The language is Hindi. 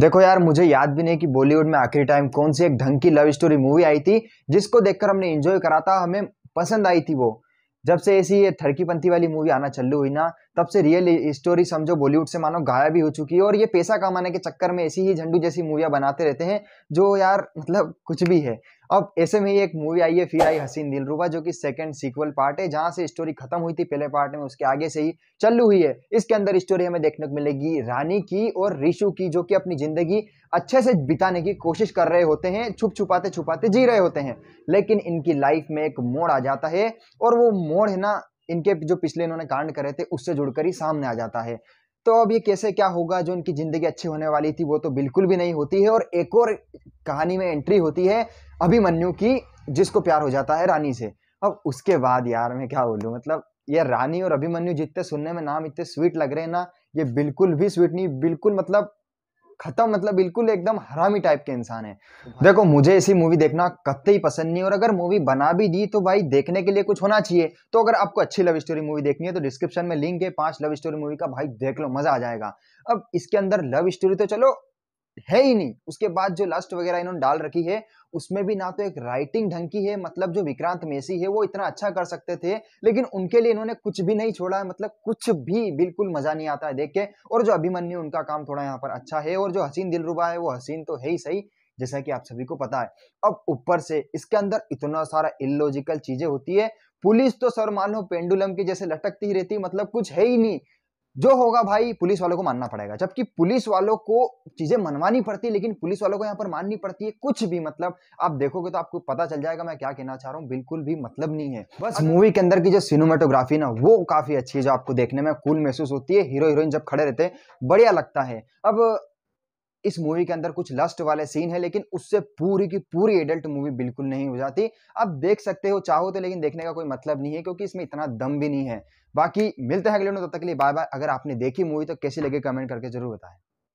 देखो यार मुझे याद भी नहीं कि बॉलीवुड में आखिरी टाइम कौन सी एक ढंग की लव स्टोरी मूवी आई थी जिसको देखकर हमने एंजॉय करा था हमें पसंद आई थी वो जब से ऐसी ये पंथी वाली मूवी आना चालू हुई ना तब से रियल स्टोरी समझो बॉलीवुड से मानो गायब ही हो चुकी है और ये पैसा कमाने के चक्कर में ऐसी ही झंडू जैसी मूवियाँ बनाते रहते हैं जो यार मतलब कुछ भी है अब ऐसे में ही एक मूवी आई है फिर आई हसीन दिलरुबा जो कि सेकंड सीक्वल पार्ट है जहां से स्टोरी खत्म हुई थी पहले पार्ट में उसके आगे से ही चलू हुई है इसके अंदर स्टोरी हमें देखने को मिलेगी रानी की और रिशु की जो कि अपनी जिंदगी अच्छे से बिताने की कोशिश कर रहे होते हैं छुप छुपाते छुपाते जी रहे होते हैं लेकिन इनकी लाइफ में एक मोड़ आ जाता है और वो मोड़ है ना इनके जो पिछले इन्होंने कांड करे थे उससे जुड़कर ही सामने आ जाता है तो अब ये कैसे क्या होगा जो इनकी ज़िंदगी अच्छी होने वाली थी वो तो बिल्कुल भी नहीं होती है और एक और कहानी में एंट्री होती है अभिमन्यु की जिसको प्यार हो जाता है रानी से अब उसके बाद यार मैं क्या बोलूँ मतलब ये रानी और अभिमन्यु जितने सुनने में नाम इतने स्वीट लग रहे हैं ना ये बिल्कुल भी स्वीट नहीं बिल्कुल मतलब खत्म मतलब बिल्कुल एकदम हरामी टाइप के इंसान है तो देखो मुझे ऐसी मूवी देखना कतई पसंद नहीं और अगर मूवी बना भी दी तो भाई देखने के लिए कुछ होना चाहिए तो अगर आपको अच्छी लव स्टोरी मूवी देखनी है तो डिस्क्रिप्शन में लिंक है पांच लव स्टोरी मूवी का भाई देख लो मजा आ जाएगा अब इसके अंदर लव स्टोरी तो चलो है ही नहीं उसके बाद जो लस्ट वगैरह इन्होंने डाल रखी है उसमें भी ना तो एक राइटिंग ढंग की है मतलब जो विक्रांत मेसी है वो इतना अच्छा कर सकते थे लेकिन उनके लिए इन्होंने कुछ भी नहीं छोड़ा है मतलब कुछ भी बिल्कुल मजा नहीं आता है देख के और जो अभिमन्यु उनका काम थोड़ा यहाँ पर अच्छा है और जो हसीन दिलरुबा है वो हसीन तो है ही सही जैसा कि आप सभी को पता है अब ऊपर से इसके अंदर इतना सारा इलॉजिकल चीजें होती है पुलिस तो सर मान लो पेंडुलम की जैसे लटकती ही रहती मतलब कुछ है ही नहीं जो होगा भाई पुलिस वालों को मानना पड़ेगा जबकि पुलिस वालों को चीजें मनवानी पड़ती है लेकिन पुलिस वालों को यहाँ पर माननी पड़ती है कुछ भी मतलब आप देखोगे तो आपको पता चल जाएगा मैं क्या कहना चाह रहा हूँ बिल्कुल भी मतलब नहीं है बस मूवी के अंदर की जो सिनेमाटोग्राफी ना वो काफी अच्छी है जो आपको देखने में कूल महसूस होती है हीरो हीरोइन जब खड़े रहते हैं बढ़िया लगता है अब इस मूवी के अंदर कुछ लस्ट वाले सीन है लेकिन उससे पूरी की पूरी एडल्ट मूवी बिल्कुल नहीं हो जाती आप देख सकते हो चाहो तो लेकिन देखने का कोई मतलब नहीं है क्योंकि इसमें इतना दम भी नहीं है बाकी मिलते हैं अगले तब तक के लिए बाय बाय अगर आपने देखी मूवी तो कैसी लगी कमेंट करके जरूर बताएं